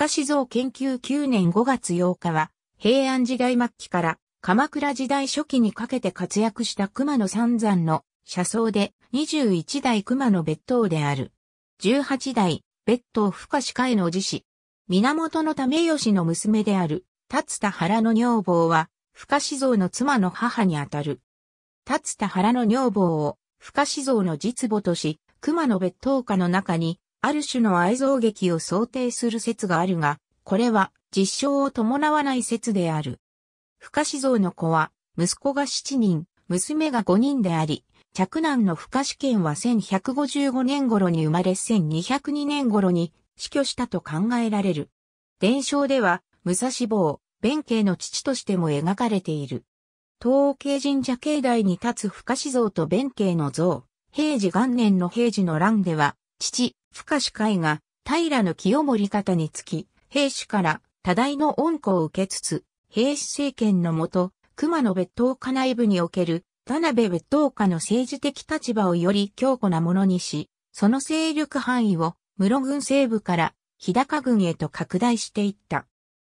家史像研究9年5月8日は、平安時代末期から鎌倉時代初期にかけて活躍した熊野三山の車窓で21代熊野別当である。18代別当深歯会の自死。源の為義の娘である、立田原の女房は、深志像の妻の母にあたる。立田原の女房を、深志像の実母とし、熊野別当家の中に、ある種の愛憎劇を想定する説があるが、これは実証を伴わない説である。不可死像の子は、息子が7人、娘が5人であり、着難の不可思験は1155年頃に生まれ1202年頃に死去したと考えられる。伝承では、武蔵坊、弁慶の父としても描かれている。東慶神社境内に立つ不可死像と弁慶の像、平治元年の平治の乱では、父、深志海が、平の清盛方につき、兵士から多大の恩子を受けつつ、兵士政権のもと、熊野別当家内部における、田辺別当家の政治的立場をより強固なものにし、その勢力範囲を、室軍西部から日高郡へと拡大していった。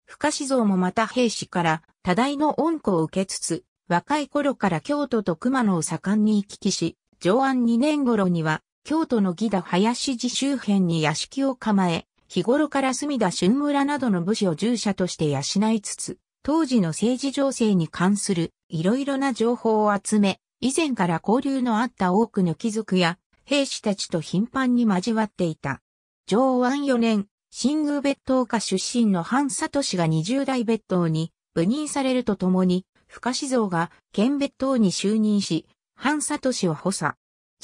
深志像もまた兵士から多大の恩子を受けつつ、若い頃から京都と熊野を盛んに行き来し、上安2年頃には京都の義田林寺周辺に屋敷を構え、日頃から隅田春村などの武士を従者として養いつつ、当時の政治情勢に関するいろいろな情報を集め、以前から交流のあった多くの貴族や兵士たちと頻繁に交わっていた。上安4年、新宮別当家出身の半里氏が20代別当に部任されるとともに、深志蔵が県別当に就任し、半里氏を補佐。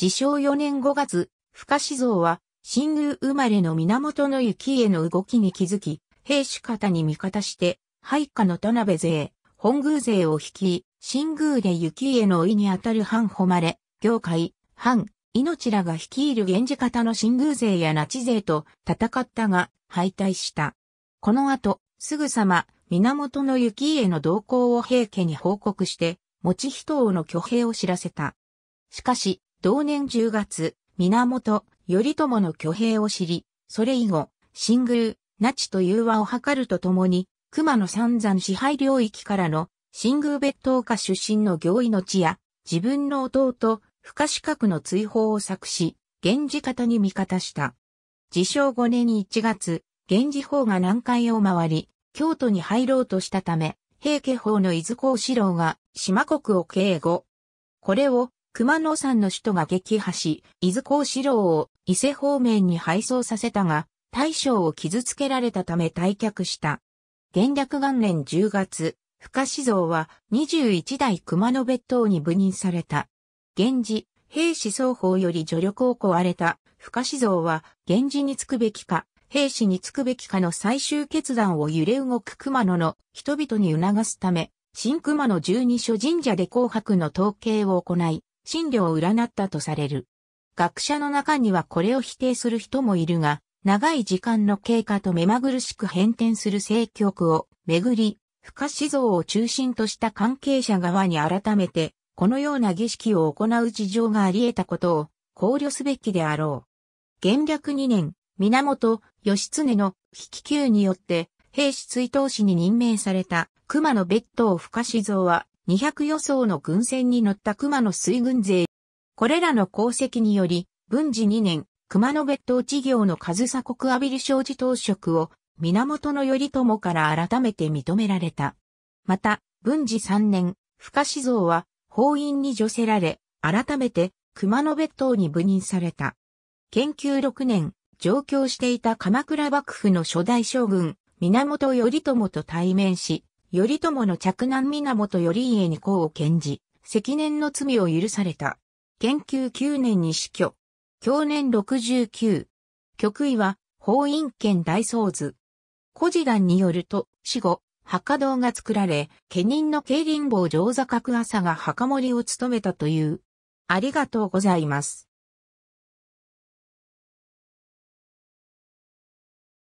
自称4年5月、深志蔵は、新宮生まれの源の雪家の動きに気づき、兵士方に味方して、配下の田辺勢、本宮勢を率い、新宮で雪家の追いにあたる藩誉れ、業界、藩、命らが率いる源氏方の新宮勢や那智勢と戦ったが、敗退した。この後、すぐさま、源の雪家の動向を平家に報告して、持ち人王の挙兵を知らせた。しかし、同年10月、源頼朝の挙兵を知り、それ以後、新宮、那智と融和を図るとともに、熊野三山支配領域からの新宮別当家出身の行為の地や、自分の弟、深四角の追放を作し、源氏方に味方した。自称5年1月、源氏法が南海を回り、京都に入ろうとしたため、平家法の伊豆公四郎が島国を敬語。これを熊野山の首都が撃破し、伊豆高四郎を伊勢方面に配送させたが、大将を傷つけられたため退却した。元略元年10月、深志蔵は21代熊野別当に部任された。源氏、兵士双方より助力を請われた深志蔵は、源氏につくべきか、兵士につくべきかの最終決断を揺れ動く熊野の人々に促すため、新熊野十二所神社で紅白の統計を行い、真療を占ったとされる。学者の中にはこれを否定する人もいるが、長い時間の経過と目まぐるしく変転する政局をめぐり、不可思像を中心とした関係者側に改めて、このような儀式を行う事情があり得たことを考慮すべきであろう。元略2年、源義経の引き級によって、兵士追悼士に任命された熊野別当不可思像は、200予想の軍船に乗った熊野水軍勢。これらの功績により、文治2年、熊野別当事業の上総国阿比里商事当職を源頼朝から改めて認められた。また、文治3年、深志像は法院に除せられ、改めて熊野別当に部任された。研究6年、上京していた鎌倉幕府の初代将軍、源頼朝と対面し、頼朝の着男源頼家に功を献じ、積年の罪を許された。研究9年に死去。去年69。極位は、法院権大僧図。古事団によると、死後、墓堂が作られ、家人の競林坊上座角朝が墓守を務めたという。ありがとうございます。